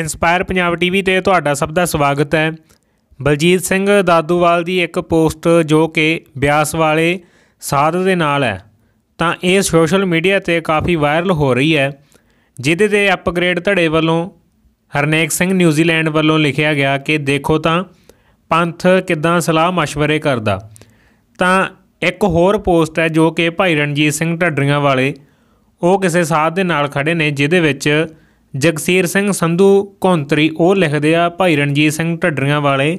inspire Punjab TV ਤੇ ਤੁਹਾਡਾ ਸਭ ਦਾ ਸਵਾਗਤ ਹੈ ਬਲਜੀਤ ਸਿੰਘ ਦਾਦੂਵਾਲ ਦੀ ਇੱਕ ਪੋਸਟ ਜੋ ਕਿ ਬਿਆਸ ਵਾਲੇ ਸਾਧ ਦੇ ਨਾਲ ਹੈ ਤਾਂ ਇਹ ਸੋਸ਼ਲ ਮੀਡੀਆ ਤੇ ਕਾਫੀ ਵਾਇਰਲ ਹੋ ਰਹੀ ਹੈ ਜਿਹਦੇ ਤੇ ਅਪਗ੍ਰੇਡ ਧੜੇ ਵੱਲੋਂ ਹਰਨੇਕ ਸਿੰਘ ਨਿਊਜ਼ੀਲੈਂਡ ਵੱਲੋਂ ਲਿਖਿਆ ਗਿਆ ਕਿ ਦੇਖੋ ਤਾਂ ਪੰਥ ਕਿਦਾਂ ਸਲਾਹ مشਵਰੇ ਕਰਦਾ ਤਾਂ ਇੱਕ ਹੋਰ ਪੋਸਟ ਹੈ ਜੋ ਕਿ ਭਾਈ ਰਣਜੀਤ ਸਿੰਘ ਢੱਡਰੀਆਂ ਵਾਲੇ ਉਹ ਕਿਸੇ ਸਾਧ ਦੇ ਨਾਲ ਖੜੇ ਨੇ ਜਿਹਦੇ ਵਿੱਚ ਜਗਸੀਰ ਸਿੰਘ ਸੰਧੂ ਕੌਂਤਰੀ ਉਹ ਲਿਖਦੇ ਆ ਭਾਈ ਰਣਜੀਤ ਸਿੰਘ ਢੱਡਰੀਆਂ ਵਾਲੇ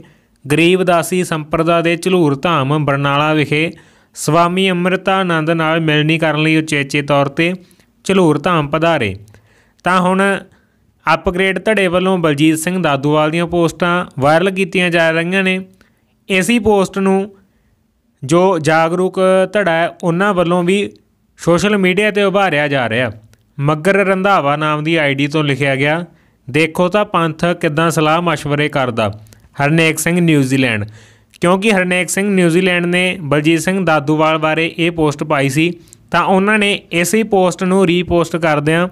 ਗਰੀਬ ਦਾਸੀ ਸੰਪਰਦਾ ਦੇ ਝਲੂਰ ਧਾਮ ਬਰਨਾਲਾ ਵਿਖੇ ਸਵਾਮੀ ਆਨੰਦ ਨਾਲ ਮਿਲਣੀ ਕਰਨ ਲਈ ਉਚੇਚੇ ਤੌਰ ਤੇ ਝਲੂਰ ਧਾਮ ਪਧਾਰੇ ਤਾਂ ਹੁਣ ਅਪਗ੍ਰੇਡ ਧੜੇ ਵੱਲੋਂ ਬਲਜੀਤ ਸਿੰਘ ਦਾਦੂਵਾਲ ਦੀਆਂ ਪੋਸਟਾਂ ਵਾਇਰਲ ਕੀਤੀਆਂ ਜਾ ਰਹੀਆਂ ਨੇ ਐਸੀ ਪੋਸਟ ਨੂੰ ਜੋ ਜਾਗਰੂਕ ਧੜਾ ਹੈ ਉਹਨਾਂ ਵੱਲੋਂ ਵੀ ਸੋਸ਼ਲ ਮੀਡੀਆ ਤੇ ਉਭਾਰਿਆ ਜਾ ਰਿਹਾ ਮੱਗਰ ਰੰਧਾਵਾ ਨਾਮ ਦੀ ਆਈਡੀ ਤੋਂ ਲਿਖਿਆ ਗਿਆ ਦੇਖੋ ਤਾਂ ਪੰਥ ਕਿਦਾਂ ਸਲਾਹ مشਵਰੇ ਕਰਦਾ ਹਰਨੇਕ ਸਿੰਘ ਨਿਊਜ਼ੀਲੈਂਡ ਕਿਉਂਕਿ ਹਰਨੇਕ ਸਿੰਘ ਨਿਊਜ਼ੀਲੈਂਡ ਨੇ ਬਲਜੀਤ ਸਿੰਘ ਦਾਦੂਵਾਲ ਬਾਰੇ ਇਹ ਪੋਸਟ ਪਾਈ ਸੀ ਤਾਂ ਉਹਨਾਂ ਨੇ ਇਸੇ ਪੋਸਟ ਨੂੰ ਰੀਪੋਸਟ ਕਰਦਿਆਂ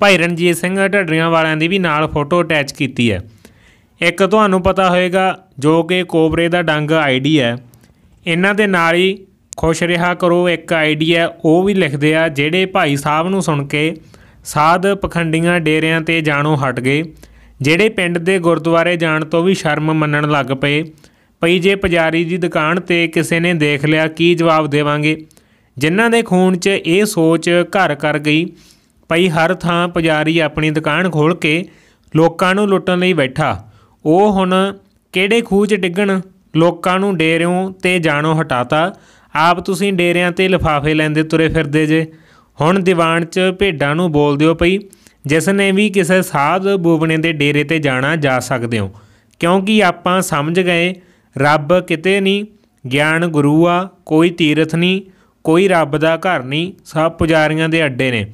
ਭਾਈ ਰਣਜੀਤ ਸਿੰਘ ਢੱਡਰੀਆਂ ਵਾਲਿਆਂ ਦੀ ਵੀ ਨਾਲ ਫੋਟੋ ਅਟੈਚ ਕੀਤੀ ਹੈ ਇੱਕ ਤੁਹਾਨੂੰ ਪਤਾ ਹੋਵੇਗਾ ਜੋ ਕਿ ਕੋਬਰੇ ਦਾ ਡੰਗ ਆਈਡੀ ਹੈ ਇਹਨਾਂ ਦੇ ਨਾਲ ਹੀ ਖੁਸ਼ ਰਿਹਾ ਕਰੋ ਇੱਕ ਆਈਡੀਆ ਉਹ ਵੀ ਲਿਖਦੇ ਆ ਜਿਹੜੇ ਭਾਈ ਸਾਹਿਬ ਨੂੰ ਸੁਣ ਕੇ ਸਾਧ ਪਖੰਡੀਆਂ ਡੇਰਿਆਂ ਤੇ ਜਾਣੋਂ ਹਟ ਗਏ ਜਿਹੜੇ ਪਿੰਡ ਦੇ ਗੁਰਦੁਆਰੇ ਜਾਣ ਤੋਂ ਵੀ ਸ਼ਰਮ ਮੰਨਣ ਲੱਗ ਪਏ ਪਈ ਜੇ ਪੁਜਾਰੀ ਦੀ ਦੁਕਾਨ ਤੇ ਕਿਸੇ ਨੇ ਦੇਖ ਲਿਆ ਕੀ ਜਵਾਬ ਦੇਵਾਂਗੇ ਜਿਨ੍ਹਾਂ ਦੇ ਖੂਨ 'ਚ ਇਹ ਸੋਚ ਘਰ ਕਰ ਗਈ ਪਈ ਹਰ ਥਾਂ ਪੁਜਾਰੀ ਆਪਣੀ ਦੁਕਾਨ ਖੋਲ ਕੇ ਲੋਕਾਂ ਨੂੰ ਲੁੱਟਣ ਲਈ ਬੈਠਾ ਉਹ ਹੁਣ ਕਿਹੜੇ ਖੂਹ 'ਚ ਡਿੱਗਣ ਲੋਕਾਂ ਨੂੰ ਡੇਰਿਓਂ ਤੇ ਜਾਣੋਂ ਹਟਾਤਾ ਆਪ ਤੁਸੀਂ ਡੇਰਿਆਂ ਤੇ ਲਿਫਾਫੇ ਲੈਂਦੇ ਤੁਰੇ ਫਿਰਦੇ ਜੇ ਹੁਣ ਦੀਵਾਨ 'ਚ ਭੇਡਾਂ ਨੂੰ ਬੋਲ ਦਿਓ ਭਈ ਜਿਸ ਨੇ ਵੀ ਕਿਸੇ ਸਾਧ ਬੂਬਣੇ ਦੇ ਡੇਰੇ ਤੇ ਜਾਣਾ ਜਾ ਸਕਦੇ ਹੋ ਕਿਉਂਕਿ ਆਪਾਂ ਸਮਝ ਗਏ ਰੱਬ ਕਿਤੇ ਨਹੀਂ ਗਿਆਨ ਗੁਰੂ ਆ ਕੋਈ ਤੀਰਥ ਨਹੀਂ ਕੋਈ ਰੱਬ ਦਾ ਘਰ ਨਹੀਂ ਸਭ ਪੁਜਾਰੀਆਂ ਦੇ ਅੱਡੇ ਨੇ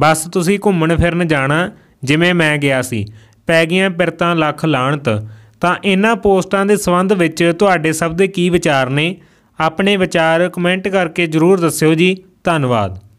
ਬਸ ਤੁਸੀਂ ਘੁੰਮਣ ਫਿਰਨ ਜਾਣਾ ਜਿਵੇਂ ਮੈਂ ਗਿਆ ਸੀ ਪੈ ਗਈਆਂ ਪਿਰਤਾਂ ਲੱਖ ਲਾਣਤ ਤਾਂ ਇਹਨਾਂ ਪੋਸਟਾਂ ਦੇ ਸੰਬੰਧ ਵਿੱਚ ਤੁਹਾਡੇ ਸਭ ਦੇ ਕੀ ਵਿਚਾਰ ਨੇ ਆਪਣੇ ਵਿਚਾਰ ਕਮੈਂਟ ਕਰਕੇ ਜਰੂਰ ਦੱਸਿਓ ਜੀ ਧੰਨਵਾਦ